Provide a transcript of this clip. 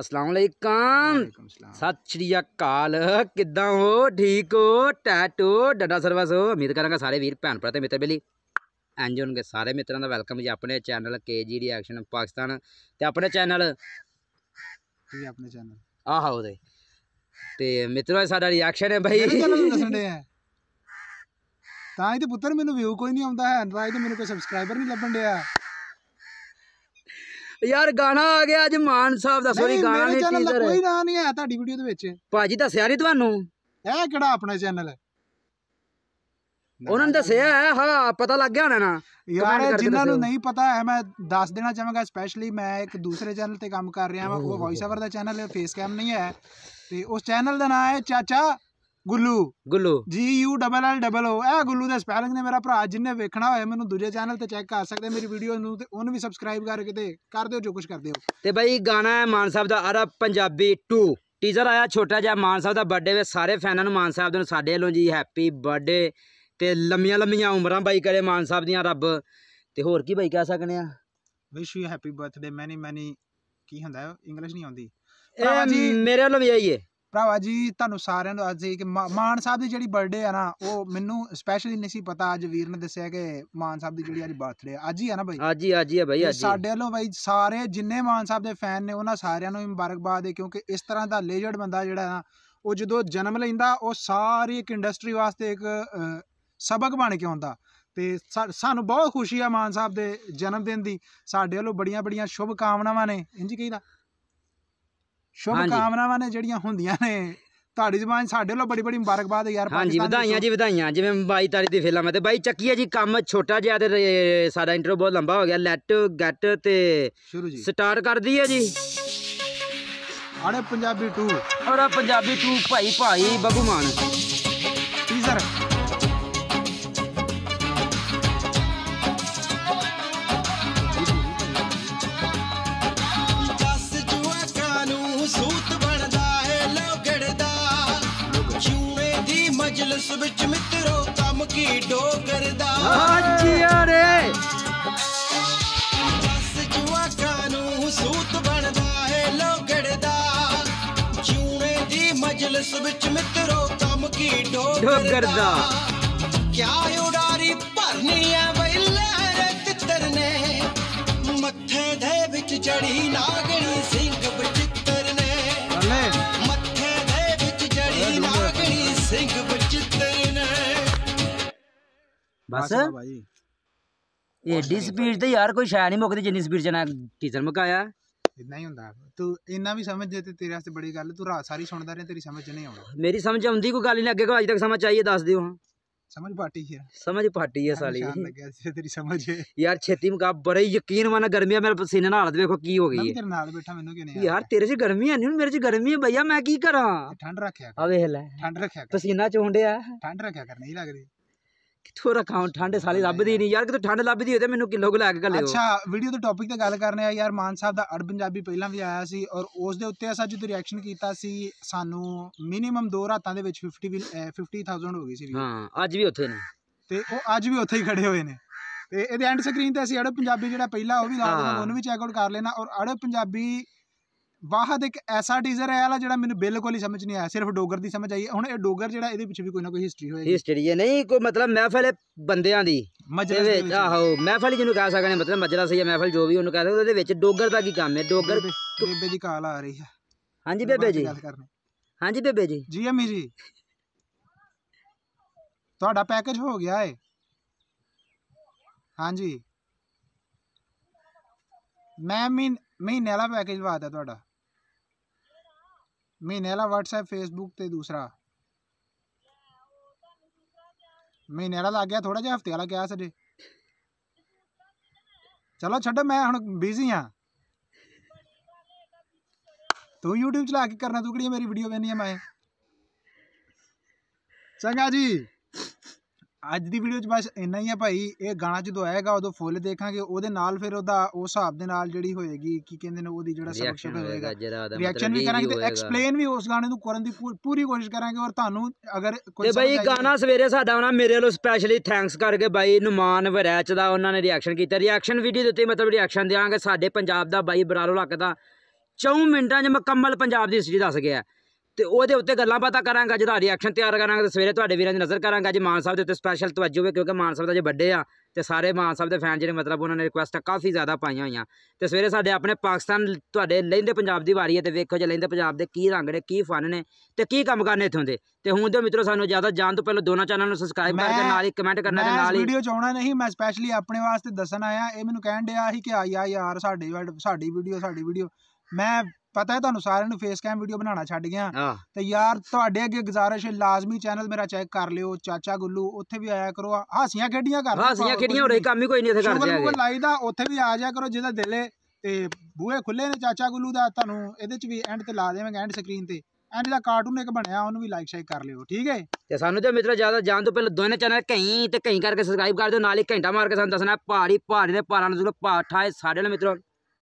ਅਸਲਾਮ ਅਲੈਕਮ ਸਤਿ ਸ਼੍ਰੀ ਅਕਾਲ ਕਿੱਦਾਂ ਹੋ ਠੀਕ ਹੋ ਟੈਟੂ ਡੱਡਾ ਸਰਵਸ ਹੋ ਉਮੀਦ ਕਰਾਂਗਾ ਸਾਰੇ ਵੀਰ ਭੈਣ ਭਰਾ ਤੇ ਮਿੱਤਰ ਬੇਲੀ ਐਂਜੋਨ ਹੋਣਗੇ ਸਾਰੇ ਮਿੱਤਰਾਂ ਦਾ ਵੈਲਕਮ ਜੀ ਆਪਣੇ ਚੈਨਲ ਕੇਜੀ ਰਿਐਕਸ਼ਨ ਪਾਕਿਸਤਾਨ ਤੇ ਆਪਣੇ ਚੈਨਲ ਜੀ ਆਪਣੇ ਚੈਨਲ ਆਹਾ ਉਹਦੇ ਤੇ ਮਿੱਤਰੋ ਸਾਡਾ ਰਿਐਕਸ਼ਨ ਹੈ ਭਾਈ ਤਾਂ ਇਹ ਤੇ ਪੁੱਤਰ ਮੈਨੂੰ ਵਿਊ ਕੋਈ ਨਹੀਂ ਆਉਂਦਾ ਹੈ ਐਂਡਰਾਇਡ ਤੇ ਮੈਨੂੰ ਕੋਈ ਸਬਸਕ੍ਰਾਈਬਰ ਨਹੀਂ ਲੱਭਣ ਡਿਆ ਯਾਰ ਗਾਣਾ ਆ ਗਿਆ ਅੱਜ ਮਾਨ ਸਾਹਿਬ ਦਾ ਸੋਰੀ ਗਾਣਾ ਨਹੀਂ ਟੀਜ਼ਰ ਕੋਈ ਨਾਮ ਨਹੀਂ ਆਇਆ ਤੁਹਾਡੀ ਵੀਡੀਓ ਦੇ ਵਿੱਚ ਭਾਜੀ ਦੱਸਿਆ ਨਹੀਂ ਤੁਹਾਨੂੰ ਇਹ ਕਿਹੜਾ ਆਪਣਾ ਚੈਨਲ ਹੈ ਉਹਨਾਂ ਨੇ ਦੱਸਿਆ ਹਾਂ ਪਤਾ ਲੱਗ ਗਿਆ ਹੋਣਾ ਨਾ ਯਾਰ ਜਿਨ੍ਹਾਂ ਨੂੰ ਨਹੀਂ ਪਤਾ ਹੈ ਮੈਂ ਦੱਸ ਦੇਣਾ ਚਾਹਾਂਗਾ ਸਪੈਸ਼ਲੀ ਮੈਂ ਇੱਕ ਦੂਸਰੇ ਚੈਨਲ ਤੇ ਕੰਮ ਕਰ ਰਿਹਾ ਹਾਂ ਉਹ ਵੌਇਸ ਓਵਰ ਦਾ ਚੈਨਲ ਹੈ ਫੇਸ ਕੈਮ ਨਹੀਂ ਹੈ ਤੇ ਉਸ ਚੈਨਲ ਦਾ ਨਾਮ ਹੈ ਚਾਚਾ Gullu Gullu ji U double L double O ਇਹ ਗੁੱਲੂ ਦਾ ਸਪੈਲਿੰਗ ਨੇ ਮੇਰਾ ਭਰਾ ਜਿੰਨੇ ਵੇਖਣਾ ਹੋਇਆ ਮੈਨੂੰ ਦੂਜੇ ਚੈਨਲ ਤੇ ਚੈੱਕ ਕਰ ਸਕਦੇ ਮੇਰੀ ਵੀਡੀਓ ਨੂੰ ਤੇ ਉਹਨੂੰ ਵੀ ਸਬਸਕ੍ਰਾਈਬ ਕਰਕੇ ਤੇ ਕਰ ਦਿਓ ਜੋ ਕੁਝ ਕਰਦੇ ਹੋ ਤੇ ਬਾਈ ਗਾਣਾ ਹੈ ਮਾਨ ਸਾਹਿਬ ਦਾ ਅਰਬ ਪੰਜਾਬੀ 2 ਟੀਜ਼ਰ ਆਇਆ ਛੋਟਾ ਜਿਹਾ ਮਾਨ ਸਾਹਿਬ ਦਾ ਬਰਥਡੇ ਵੇ ਸਾਰੇ ਫੈਨਾਂ ਨੂੰ ਮਾਨ ਸਾਹਿਬ ਦੇ ਨੂੰ ਸਾਡੇ ਵੱਲੋਂ ਜੀ ਹੈਪੀ ਬਰਥਡੇ ਤੇ ਲੰਮੀਆਂ ਲੰਮੀਆਂ ਉਮਰਾਂ ਬਾਈ ਕਰੇ ਮਾਨ ਸਾਹਿਬ ਦੀਆਂ ਰੱਬ ਤੇ ਹੋਰ ਕੀ ਬਾਈ ਕਹਿ ਸਕਨੇ ਆ ਵਿਸ਼ ਯੂ ਹੈਪੀ ਬਰਥਡੇ ਮੈਨੀ ਮੈਨੀ ਕੀ ਹੁੰਦਾ ਇੰਗਲਿਸ਼ ਨਹੀਂ ਆਉਂਦੀ ਮੇਰੇ ਵੱਲੋਂ ਵੀ ਆਈਏ ਭਰਾਵਾ ਜੀ ਤੁਹਾਨੂੰ ਸਾਰਿਆਂ ਨੂੰ ਅੱਜ ਕਿ ਮਾਨ ਸਾਹਿਬ ਦੀ ਜਿਹੜੀ ਬਰਥਡੇ ਆ ਨਾ ਉਹ ਮੈਨੂੰ ਸਪੈਸ਼ਲੀ ਨਹੀਂ ਸੀ ਪਤਾ ਅੱਜ ਵੀਰ ਨੇ ਦੱਸਿਆ ਕਿ ਮਾਨ ਸਾਹਿਬ ਦੀ ਜਿਹੜੀ ਅੱਜ ਬਰਥਡੇ ਆ ਅੱਜ ਹੀ ਆ ਨਾ ਬਾਈ ਅੱਜ ਹੀ ਅੱਜ ਹੀ ਆ ਬਾਈ ਅੱਜ ਸਾਡੇ ਵੱਲੋਂ ਬਾਈ ਸਾਰੇ ਜਿੰਨੇ ਮਾਨ ਸਾਹਿਬ ਦੇ ਫੈਨ ਨੇ ਉਹਨਾਂ ਸਾਰਿਆਂ ਨੂੰ ਮੁਬਾਰਕਬਾਦ ਹੈ ਕਿਉਂਕਿ ਇਸ ਤਰ੍ਹਾਂ ਦਾ ਲੇਜੈਂਡ ਬੰਦਾ ਜਿਹੜਾ ਨਾ ਉਹ ਜਦੋਂ ਜਨਮ ਲੈਂਦਾ ਉਹ ਸਾਰੀ ਇੱਕ ਇੰਡਸਟਰੀ ਵਾਸਤੇ ਇੱਕ ਸਬਕ ਬਣ ਕੇ ਆਉਂਦਾ ਤੇ ਸਾਨੂੰ ਬਹੁਤ ਖੁਸ਼ੀ ਆ ਮਾਨ ਸਾਹਿਬ ਦੇ ਜਨਮ ਦਿਨ ਦੀ ਸਾਡੇ ਵੱਲੋਂ ਬੜੀਆਂ ਬੜੀਆਂ ਸ਼ੁਭ ਕਾਮਨਾਵਾਂ ਨੇ ਇੰਜ ਕਹੀਦਾ ਸ਼ੁਭ ਕਾਮਨਾਵਾਂ ਨੇ ਜਿਹੜੀਆਂ ਹੁੰਦੀਆਂ ਨੇ ਤੁਹਾਡੀ ਜ਼ਬਾਨ ਸਾਡੇ ਵੱਲੋਂ ਬੜੀ ਬੜੀ ਮੁਬਾਰਕਬਾਦ ਹੈ ਯਾਰ ਹਾਂਜੀ ਵਧਾਈਆਂ ਜੀ ਵਧਾਈਆਂ ਜਿਵੇਂ 22 ਤਾਰੀਖ ਦੀ ਫਿਲਮ ਹੈ ਤੇ ਬਾਈ ਚੱਕੀ ਹੈ ਜੀ ਕੰਮ ਛੋਟਾ ਜਿਹਾ ਤੇ ਸਾਡਾ ਇੰਟਰੋ ਬਹੁਤ ਲੰਬਾ ਹੋ ਗਿਆ ਲੈਟ ਗੈਟ ਤੇ ਸਟਾਰਟ ਕਰਦੀ ਹੈ ਜੀ ਆੜੇ ਪੰਜਾਬੀ 2 ਔਰ ਪੰਜਾਬੀ 2 ਭਾਈ ਭਾਈ ਬਗੂ ਮਾਨ ਟੀਜ਼ਰ ਡਾਂਸ ਵਿੱਚ ਮਿੱਤਰੋ ਕੰਮ ਕੀ ਡੋਗਰ ਦਾ ਹਾਂਜੀ ਆਰੇ ਜੱਸ ਜੁਆ ਨੂੰ ਸੂਤ ਬਣਦਾ ਏ ਲੋਗੜ ਦਾ ਚੂਨੇ ਦੀ ਮਜਲਿਸ ਵਿੱਚ ਮਿੱਤਰੋ ਕੰਮ ਕੀ ਡੋਗਰ ਦਾ ਕਿਆ ਉਡਾਰੀ ਭਰਨੀ ਆ ਬਈ ਰੇ ਤਿੱਤਰ ਨੇ ਮੱਥੇ ਦੇ ਵਿੱਚ ਚੜੀ ਨਾਗਣੀ ਸਿੰਘ ਬਚਿੱਤਰ ਨੇ ਮੱਥੇ ਦੇ ਵਿੱਚ ਚੜੀ ਨਾਗਣੀ ਸਿੰਘ ਬਸ ਇਹ ਡਿਸ ਸਪੀਡ ਤੇ ਯਾਰ ਕੋਈ ਸ਼ਾਇ ਨਹੀਂ ਮੁੱਕਦੀ ਜਿੰਨੀ ਸਪੀਡ ਚ ਨਾ ਟੀਚਰ ਮੁਕਾਇਆ ਇਦਾਂ ਹੀ ਹੁੰਦਾ ਤੂੰ ਇੰਨਾ ਵੀ ਸਮਝ ਜੇ ਤੇ ਤੇਰੇ ਵਾਸਤੇ ਬੜੀ ਗੱਲ ਤੂੰ ਰਾਤ ਸਾਰੀ ਸੁਣਦਾ ਰਿਹਾ ਤੇਰੀ ਸਮਝ ਨਹੀਂ ਆਉਂਦੀ ਮੇਰੀ ਸਮਝ ਆਉਂਦੀ ਕੋਈ ਗੱਲ ਨਹੀਂ ਅੱਗੇ ਕੋਈ ਅਜੇ ਤੱਕ ਸਮਝ ਆਈਏ ਦੱਸ ਦਿਓ ਹਾਂ ਸਮਝ ਪਾਟੀ ਹੈ ਸਮਝ ਪਾਟੀ ਹੈ ਸਾਲੀ ਲੱਗਿਆ ਸੀ ਤੇਰੀ ਸਮਝ ਯਾਰ ਛੇਤੀ ਮੁਕਾ ਬੜਾ ਯਕੀਨ ਮਾਨਾ ਗਰਮੀਆਂ ਮੇਰੇ ਪਸੀਨੇ ਨਾਲ ਹਾਲਤ ਕੀ ਹੋ ਗਈ ਹੈ ਤੇਰੇ ਨਾਲ ਬੈਠਾ ਮੈਨੂੰ ਕਿਨੇ ਯਾਰ ਤੇਰੇ 'ਚ ਗਰਮੀ ਆ ਨਹੀਂ ਮੇਰੇ 'ਚ ਗਰਮੀ ਹੈ ਭਈਆ ਮੈਂ ਕੀ ਕਰਾਂ ਠੰਡ ਰੱਖਿਆ ਆ ਵੇਖ ਲੈ ਠੰਡ ਰੱਖਿਆ ਪਸੀਨਾ ਚੋਂਡਿਆ ਠੰਡ ਰੱਖਿਆ ਕਰ ਨਹੀਂ ਲੱਗਦੀ ਕਿਥੋਂ ਰੱਖਾਂ ਠੰਡ ਸਾਲੀ ਲੱਭਦੀ ਨਹੀਂ ਯਾਰ ਕਿਥੋਂ ਠੰਡ ਲੱਭਦੀ ਹੋਵੇ ਤੇ ਮੈਨੂੰ ਕਿਲੋ ਲੈ ਕੇ ਘੱਲਿਓ ਅੱਛਾ ਵੀਡੀਓ ਦੇ ਟੌਪਿਕ ਤੇ ਗੱਲ ਕਰਨੇ ਆ ਯਾਰ ਮਾਨ ਸਾਹਿਬ ਦਾ ਅੜ ਪੰਜਾਬੀ ਪਹਿਲਾਂ ਵੀ ਆਇਆ ਸੀ ਔਰ ਉਸ ਦੇ ਉੱਤੇ ਅਸਾਂ ਜਦੋਂ ਰਿਐਕਸ਼ਨ ਕੀਤਾ ਸੀ ਸਾਨੂੰ ਮਿਨੀਮਮ ਦੋ ਰਾਤਾਂ ਦੇ ਵਿੱਚ 50 50000 ਹੋ ਗਈ ਸੀ ਹਾਂ ਅੱਜ ਵੀ ਉੱਥੇ ਨੇ ਤੇ ਉਹ ਅੱਜ ਵੀ ਉੱਥੇ ਹੀ ਖੜੇ ਹੋਏ ਨੇ ਤੇ ਇਹਦੇ ਐਂਡ ਸਕਰੀਨ ਤੇ ਅਸੀਂ ਅੜ ਪੰਜਾਬੀ ਜਿਹੜਾ ਪਹਿਲਾ ਉਹ ਵੀ ਲਾ ਦੇਣਾ ਹਾਂ। ਉਹਨੂੰ ਵੀ ਚੈੱਕ ਆਊਟ ਕਰ ਲੈਣਾ ਔਰ ਅੜ ਪੰਜਾਬੀ ਵਾਹਦ ਇੱਕ ਐਸਾ ਟੀਜ਼ਰ ਆਇਆ ਲਾ ਜਿਹੜਾ ਮੈਨੂੰ ਬਿਲਕੁਲ ਹੀ ਸਮਝ ਨਹੀਂ ਆਇਆ ਸਿਰਫ ਡੋਗਰ ਦੀ ਸਮਝ ਆਈ ਹੁਣ ਇਹ ਡੋਗਰ ਜਿਹੜਾ ਇਹਦੇ ਪਿੱਛੇ ਵੀ ਕੋਈ ਨਾ ਕੋਈ ਹਿਸਟਰੀ ਹੋਏਗੀ ਹਿਸਟਰੀ ਹੈ ਨਹੀਂ ਕੋਈ ਮਤਲਬ ਮਹਿਫਲ ਹੈ ਬੰਦਿਆਂ ਦੀ ਮਜਰਾ ਆਹੋ ਮਹਿਫਲ ਜਿਹਨੂੰ ਕਹਿ ਸਕਦੇ ਨੇ ਮਤਲਬ ਸਹੀ ਹੈ ਮਹਿਫਲ ਜੋ ਵੀ ਉਹਨੂੰ ਕਹਿ ਸਕਦੇ ਉਹਦੇ ਵਿੱਚ ਡੋਗਰ ਦਾ ਕੀ ਕੰਮ ਹੈ ਡੋਗਰ ਬੇਬੇ ਦੀ ਕਾਲ ਆ ਰਹੀ ਹੈ ਹਾਂਜੀ ਬੇਬੇ ਜੀ ਹਾਂਜੀ ਬੇਬੇ ਜੀ ਜੀ ਅਮੀ ਜੀ ਤੁਹਾਡਾ ਪੈਕੇਜ ਹੋ ਗਿਆ ਏ ਹਾਂਜੀ ਮੈਂ ਮਹੀਨੇ ਵਾਲਾ ਪੈਕੇਜ ਵਾਦਾ ਤੁਹਾਡਾ ਮਹੀਨੇ ਵਾਲਾ WhatsApp Facebook ਤੇ ਦੂਸਰਾ ਮਹੀਨੇ ਵਾਲਾ ਲੱਗ ਗਿਆ ਥੋੜਾ ਜਿਹਾ ਹਫਤੇ ਵਾਲਾ ਕਿਹਾ ਸਜੇ ਚਲੋ ਛੱਡੋ ਮੈਂ ਹੁਣ ਬਿਜ਼ੀ ਆ ਤੂੰ YouTube ਚਲਾ ਕੇ ਕਰਨਾ ਤੂੰ ਕਿਹੜੀ ਮੇਰੀ ਵੀਡੀਓ ਵੇਖਣੀ ਆ ਮੈਂ ਚੰਗਾ ਜੀ ਅੱਜ ਦੀ ਵੀਡੀਓ 'ਚ ਬਸ ਇੰਨਾ ਹੀ ਆ ਭਾਈ ਇਹ ਗਾਣਾ ਜਦੋਂ ਆਏਗਾ ਉਦੋਂ ਫੁੱਲ ਦੇਖਾਂਗੇ ਉਹਦੇ ਨਾਲ ਫਿਰ ਉਹਦਾ ਉਸ ਹਿਸਾਬ ਦੇ ਨਾਲ ਜਿਹੜੀ ਹੋਏਗੀ ਕੀ ਕਹਿੰਦੇ ਨੇ ਉਹਦੀ ਜਿਹੜਾ ਸਬਕਸ਼ਨ ਹੋਏਗਾ ਰਿਐਕਸ਼ਨ ਵੀ ਕਰਾਂਗੇ ਤੇ ਐਕਸਪਲੇਨ ਵੀ ਉਸ ਗਾਣੇ ਨੂੰ ਕਰਨ ਦੀ ਪੂਰੀ ਕੋਸ਼ਿਸ਼ ਕਰਾਂਗੇ ਔਰ ਤੁਹਾਨੂੰ ਅਗਰ ਕੋਈ ਤੇ ਭਾਈ ਗਾਣਾ ਸਵੇਰੇ ਸਾਡਾ ਆਉਣਾ ਮੇਰੇ ਵੱਲੋਂ ਸਪੈਸ਼ਲੀ ਥੈਂਕਸ ਕਰਕੇ ਭਾਈ ਨੁਮਾਨ ਵਰੈਚ ਦਾ ਉਹਨਾਂ ਨੇ ਰਿਐਕਸ਼ਨ ਕੀਤਾ ਰਿਐਕਸ਼ਨ ਵੀਡੀਓ ਦੇ ਉੱਤੇ ਮਤਲਬ ਰਿਐਕਸ਼ਨ ਦੇਵਾਂਗੇ ਸਾਡੇ ਪੰਜਾਬ ਦਾ ਭਾਈ ਬਰਾਲੋ ਲੱਕ ਦਾ 4 ਮਿੰਟਾਂ 'ਚ ਮੁਕੰਮਲ ਪੰਜਾਬ ਦੀ ਹਿਸਟਰੀ ਦੱਸ ਗਿਆ ਤੇ ਉਹਦੇ ਉੱਤੇ ਗੱਲਾਂ ਬਾਤਾਂ ਕਰਾਂਗਾ ਜਿਹੜਾ ਰਿਐਕਸ਼ਨ ਤਿਆਰ ਕਰਾਂਗਾ ਤੇ ਸਵੇਰੇ ਤੁਹਾਡੇ ਵੀਰਾਂ ਦੀ ਨਜ਼ਰ ਕਰਾਂਗਾ ਜੇ ਮਾਨ ਸਾਹਿਬ ਦੇ ਉੱਤੇ ਸਪੈਸ਼ਲ ਤਵੱਜੂ ਹੈ ਕਿਉਂਕਿ ਮਾਨ ਸਾਹਿਬ ਦਾ ਜੇ ਵੱਡੇ ਆ ਤੇ ਸਾਰੇ ਮਾਨ ਸਾਹਿਬ ਦੇ ਫੈਨ ਜਿਹੜੇ ਮਤਲਬ ਉਹਨਾਂ ਨੇ ਰਿਕੁਐਸਟਾਂ ਕਾਫੀ ਜ਼ਿਆਦਾ ਪਾਈਆਂ ਹੋਈਆਂ ਤੇ ਸਵੇਰੇ ਸਾਡੇ ਆਪਣੇ ਪਾਕਿਸਤਾਨ ਤੁਹਾਡੇ ਲੈਂਦੇ ਪੰਜਾਬ ਦੀ ਵਾਰੀ ਹੈ ਤੇ ਵੇਖੋ ਜੇ ਲੈਂਦੇ ਪੰਜਾਬ ਦੇ ਕੀ ਰੰਗ ਨੇ ਕੀ ਫਨ ਨੇ ਤੇ ਕੀ ਕੰਮ ਕਰਨੇ ਇੱਥੋਂ ਦੇ ਤੇ ਹੁਣ ਦੇ ਮਿੱਤਰੋ ਸਾਨੂੰ ਜ਼ਿਆਦਾ ਜਾਣ ਤੋਂ ਪਹਿਲਾਂ ਦੋਨਾਂ ਚੈਨਲ ਨੂੰ ਸਬਸਕ੍ਰਾਈਬ ਕਰਕੇ ਨਾਲ ਹੀ ਕਮੈਂਟ ਕਰਨਾ ਤੇ ਨਾਲ ਹੀ ਵੀਡੀਓ ਚਾਹਣਾ ਨਹੀਂ ਮੈਂ ਸਪੈਸ਼ਲੀ ਆਪਣੇ ਵਾਸਤੇ ਦੱਸਣ ਆਇਆ ਇਹ ਮੈਨੂੰ ਕਹਿਣ ਡਿਆ ਸੀ ਕਿ ਆ ਯਾਰ ਸਾਡੀ ਸਾਡੀ ਵੀਡੀਓ ਸਾਡੀ ਵੀਡੀਓ ਮੈਂ ਪਤਾ ਹੈ ਤੁਹਾਨੂੰ ਸਾਰਿਆਂ ਨੂੰ ਫੇਸ ਕੈਮ ਵੀਡੀਓ ਬਣਾਉਣਾ ਛੱਡ ਗਿਆ ਤੇ ਯਾਰ ਤੁਹਾਡੇ ਅੱਗੇ ਗੁਜ਼ਾਰਿਸ਼ ਹੈ ਲਾਜ਼ਮੀ ਚੈਨਲ ਮੇਰਾ ਚੈੱਕ ਕਰ ਲਿਓ ਚਾਚਾ ਗੁੱਲੂ ਉੱਥੇ ਵੀ ਆਇਆ ਕਰੋ ਹਾਸੀਆਂ ਖੇਡੀਆਂ ਕਰ ਹਾਸੀਆਂ ਖੇਡੀਆਂ ਹੋ ਰਹੀ ਕੰਮ ਹੀ ਕੋਈ ਨਹੀਂ ਇੱਥੇ ਕਰਦੇ ਆਗੇ ਲਾਈਦਾ ਉੱਥੇ ਵੀ ਆ ਜਾਇਆ ਕਰੋ ਜਿਹਦਾ ਦਿਲ ਹੈ ਤੇ ਬੂਹੇ ਖੁੱਲੇ ਨੇ ਚਾਚਾ ਗੁੱਲੂ ਦਾ ਤੁਹਾਨੂੰ ਇਹਦੇ ਚ ਵੀ ਐਂਡ ਤੇ ਲਾ ਦੇਵਾਂਗੇ ਐਂਡ ਸਕਰੀਨ ਤੇ ਐਂਡ ਦਾ ਕਾਰਟੂਨ ਇੱਕ ਬਣਿਆ ਉਹਨੂੰ ਵੀ ਲਾਈਕ ਸ਼ੇਅਰ ਕਰ ਲਿਓ ਠੀਕ ਹੈ ਤੇ ਸਾਨੂੰ ਤੇ ਮਿੱਤਰੋ ਜਿਆਦਾ ਜਾਣ ਤੋਂ ਪਹਿਲਾਂ ਦੋਨੇ ਚੈਨਲ ਕਹੀਂ ਤੇ ਕਹੀਂ ਕਰਕੇ ਸਬਸਕ੍ਰਾਈਬ ਕਰ ਦਿਓ ਨਾਲ ਹੀ ਘੰਟਾ ਮਾਰ ਕੇ ਸਾਨੂੰ ਦੱਸਣਾ ਪਹਾੜੀ ਪਹਾੜੀ ਦੇ ਪਹਾੜਾਂ ਨੂੰ ਪਾਠਾ ਹੈ ਸਾਡੇ ਨਾਲ ਮਿੱਤਰੋ